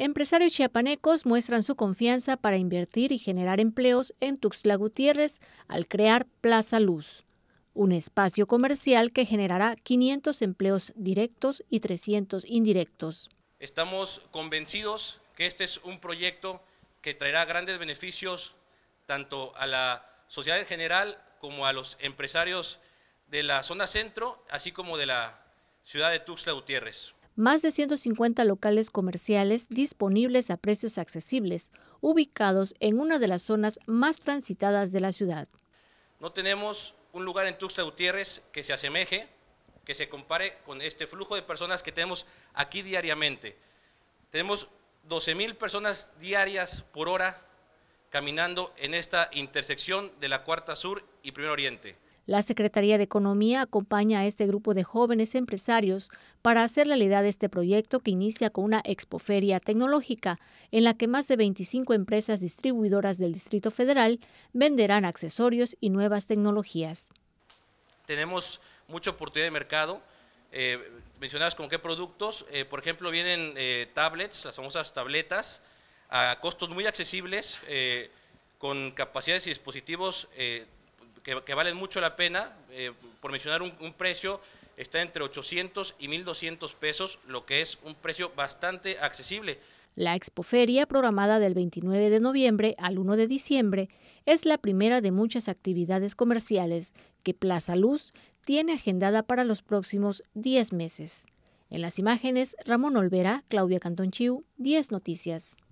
Empresarios chiapanecos muestran su confianza para invertir y generar empleos en Tuxtla Gutiérrez al crear Plaza Luz, un espacio comercial que generará 500 empleos directos y 300 indirectos. Estamos convencidos que este es un proyecto que traerá grandes beneficios tanto a la sociedad en general como a los empresarios de la zona centro, así como de la ciudad de Tuxtla Gutiérrez más de 150 locales comerciales disponibles a precios accesibles, ubicados en una de las zonas más transitadas de la ciudad. No tenemos un lugar en Tuxtla Gutiérrez que se asemeje, que se compare con este flujo de personas que tenemos aquí diariamente. Tenemos 12.000 personas diarias por hora caminando en esta intersección de la Cuarta Sur y Primer Oriente. La Secretaría de Economía acompaña a este grupo de jóvenes empresarios para hacer realidad este proyecto que inicia con una expoferia tecnológica en la que más de 25 empresas distribuidoras del Distrito Federal venderán accesorios y nuevas tecnologías. Tenemos mucha oportunidad de mercado. Eh, mencionadas con qué productos. Eh, por ejemplo, vienen eh, tablets, las famosas tabletas, a costos muy accesibles, con capacidades y dispositivos que, valen mucho la pena. Eh, por mencionar un, precio, está entre 800 y 1.200 pesos, lo que es un precio bastante accesible. La expoferia, programada del 29 de noviembre al 1 de diciembre, es la primera de muchas actividades comerciales que Plaza Luz tiene agendada para los próximos 10 meses. En las imágenes, Ramón Olvera, Claudia Cantonchiu, 10 Noticias.